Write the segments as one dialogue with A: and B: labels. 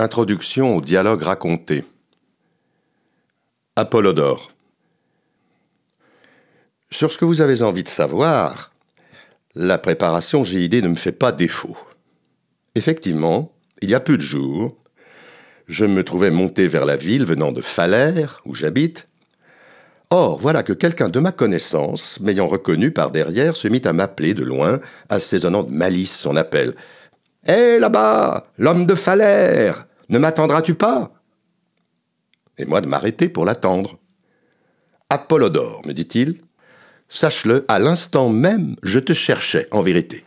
A: Introduction au dialogue raconté. Apollodore. Sur ce que vous avez envie de savoir, la préparation GID ne me fait pas défaut. Effectivement, il y a peu de jours, je me trouvais monté vers la ville venant de Falaire, où j'habite. Or, voilà que quelqu'un de ma connaissance, m'ayant reconnu par derrière, se mit à m'appeler de loin, assaisonnant de malice son appel. Hé eh, là-bas, l'homme de Falaire, ne m'attendras-tu pas Et moi de m'arrêter pour l'attendre. Apollodore, me dit-il, sache-le, à l'instant même, je te cherchais, en vérité.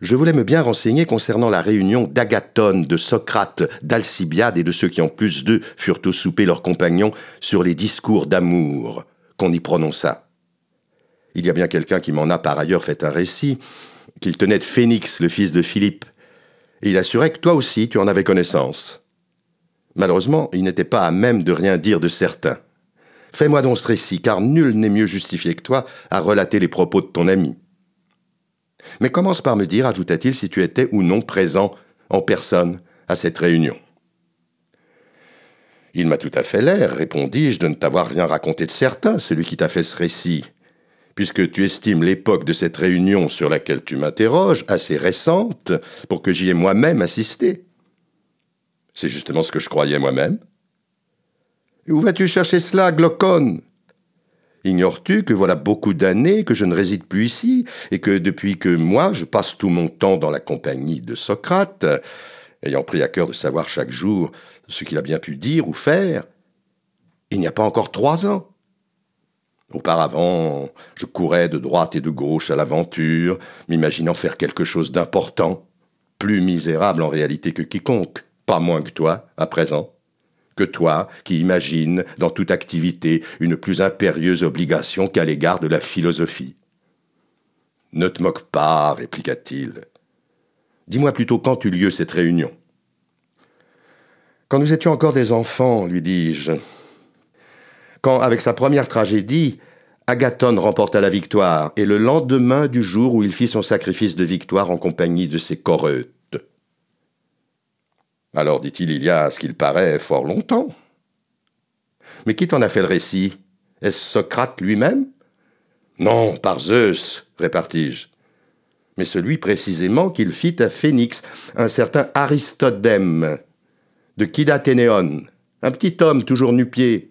A: Je voulais me bien renseigner concernant la réunion d'Agathon, de Socrate, d'Alcibiade et de ceux qui, en plus d'eux, furent au souper leurs compagnons sur les discours d'amour qu'on y prononça. Il y a bien quelqu'un qui m'en a par ailleurs fait un récit, qu'il tenait de Phénix, le fils de Philippe, et il assurait que toi aussi tu en avais connaissance. Malheureusement, il n'était pas à même de rien dire de certain. Fais-moi donc ce récit, car nul n'est mieux justifié que toi à relater les propos de ton ami. Mais commence par me dire, ajouta-t-il, si tu étais ou non présent en personne à cette réunion. Il m'a tout à fait l'air, répondis-je, de ne t'avoir rien raconté de certain, celui qui t'a fait ce récit puisque tu estimes l'époque de cette réunion sur laquelle tu m'interroges assez récente pour que j'y ai moi-même assisté. C'est justement ce que je croyais moi-même. Où vas-tu chercher cela, Glaucon Ignores-tu que voilà beaucoup d'années que je ne réside plus ici, et que depuis que moi je passe tout mon temps dans la compagnie de Socrate, ayant pris à cœur de savoir chaque jour ce qu'il a bien pu dire ou faire, il n'y a pas encore trois ans Auparavant, je courais de droite et de gauche à l'aventure, m'imaginant faire quelque chose d'important, plus misérable en réalité que quiconque, pas moins que toi, à présent, que toi qui imagines, dans toute activité, une plus impérieuse obligation qu'à l'égard de la philosophie. Ne te moque pas, répliqua-t-il. Dis-moi plutôt quand eut lieu cette réunion. Quand nous étions encore des enfants, lui dis-je, quand, avec sa première tragédie, Agathon remporta la victoire, et le lendemain du jour où il fit son sacrifice de victoire en compagnie de ses coreutes. Alors dit-il, il y a, ce qu'il paraît, fort longtemps. Mais qui t'en a fait le récit Est-ce Socrate lui-même Non, par Zeus, répartis-je. Mais celui précisément qu'il fit à Phénix, un certain Aristodème, de Kidathénéon, un petit homme toujours nu-pied,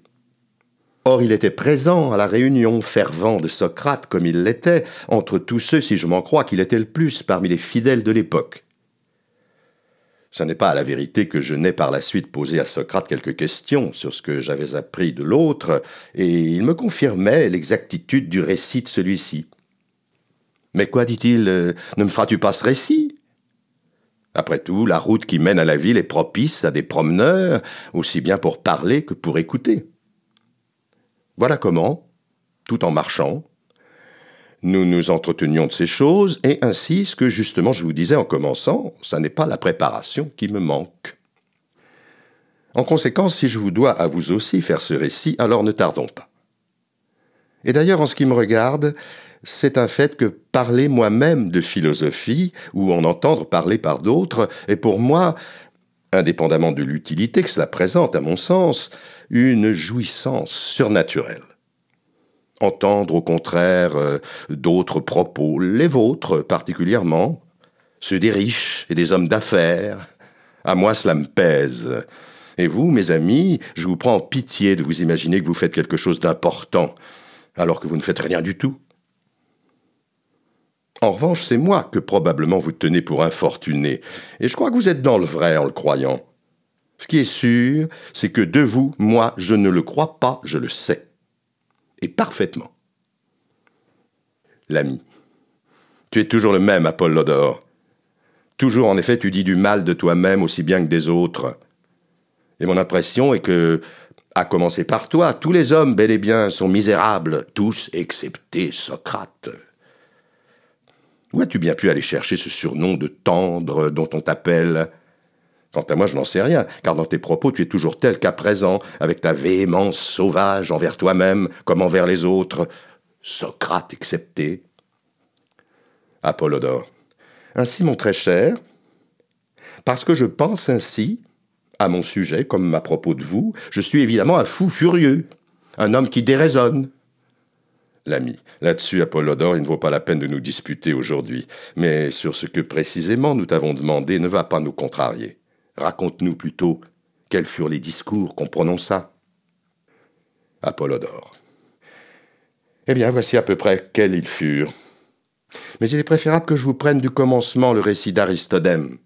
A: Or, il était présent à la réunion fervent de Socrate, comme il l'était, entre tous ceux, si je m'en crois, qu'il était le plus parmi les fidèles de l'époque. Ce n'est pas à la vérité que je n'ai par la suite posé à Socrate quelques questions sur ce que j'avais appris de l'autre, et il me confirmait l'exactitude du récit de celui-ci. Mais quoi, dit-il, euh, ne me feras-tu pas ce récit Après tout, la route qui mène à la ville est propice à des promeneurs, aussi bien pour parler que pour écouter. Voilà comment, tout en marchant, nous nous entretenions de ces choses, et ainsi, ce que justement je vous disais en commençant, ça n'est pas la préparation qui me manque. En conséquence, si je vous dois à vous aussi faire ce récit, alors ne tardons pas. Et d'ailleurs, en ce qui me regarde, c'est un fait que parler moi-même de philosophie, ou en entendre parler par d'autres, est pour moi indépendamment de l'utilité que cela présente à mon sens, une jouissance surnaturelle. Entendre au contraire euh, d'autres propos, les vôtres particulièrement, ceux des riches et des hommes d'affaires, à moi cela me pèse. Et vous, mes amis, je vous prends en pitié de vous imaginer que vous faites quelque chose d'important, alors que vous ne faites rien du tout. En revanche, c'est moi que probablement vous tenez pour infortuné, et je crois que vous êtes dans le vrai en le croyant. Ce qui est sûr, c'est que de vous, moi, je ne le crois pas, je le sais. Et parfaitement. L'ami. Tu es toujours le même, Apollodore. Toujours, en effet, tu dis du mal de toi-même aussi bien que des autres. Et mon impression est que, à commencer par toi, tous les hommes bel et bien sont misérables, tous excepté Socrate. Où as-tu bien pu aller chercher ce surnom de tendre dont on t'appelle Quant à moi, je n'en sais rien, car dans tes propos, tu es toujours tel qu'à présent, avec ta véhémence sauvage envers toi-même comme envers les autres, Socrate excepté. Apollodore. Ainsi, mon très cher, parce que je pense ainsi, à mon sujet comme à propos de vous, je suis évidemment un fou furieux, un homme qui déraisonne, l'ami. Là-dessus, Apollodore, il ne vaut pas la peine de nous disputer aujourd'hui. Mais sur ce que précisément nous t'avons demandé, ne va pas nous contrarier. Raconte-nous plutôt quels furent les discours qu'on prononça. Apollodore. Eh bien, voici à peu près quels ils furent. Mais il est préférable que je vous prenne du commencement le récit d'Aristodème.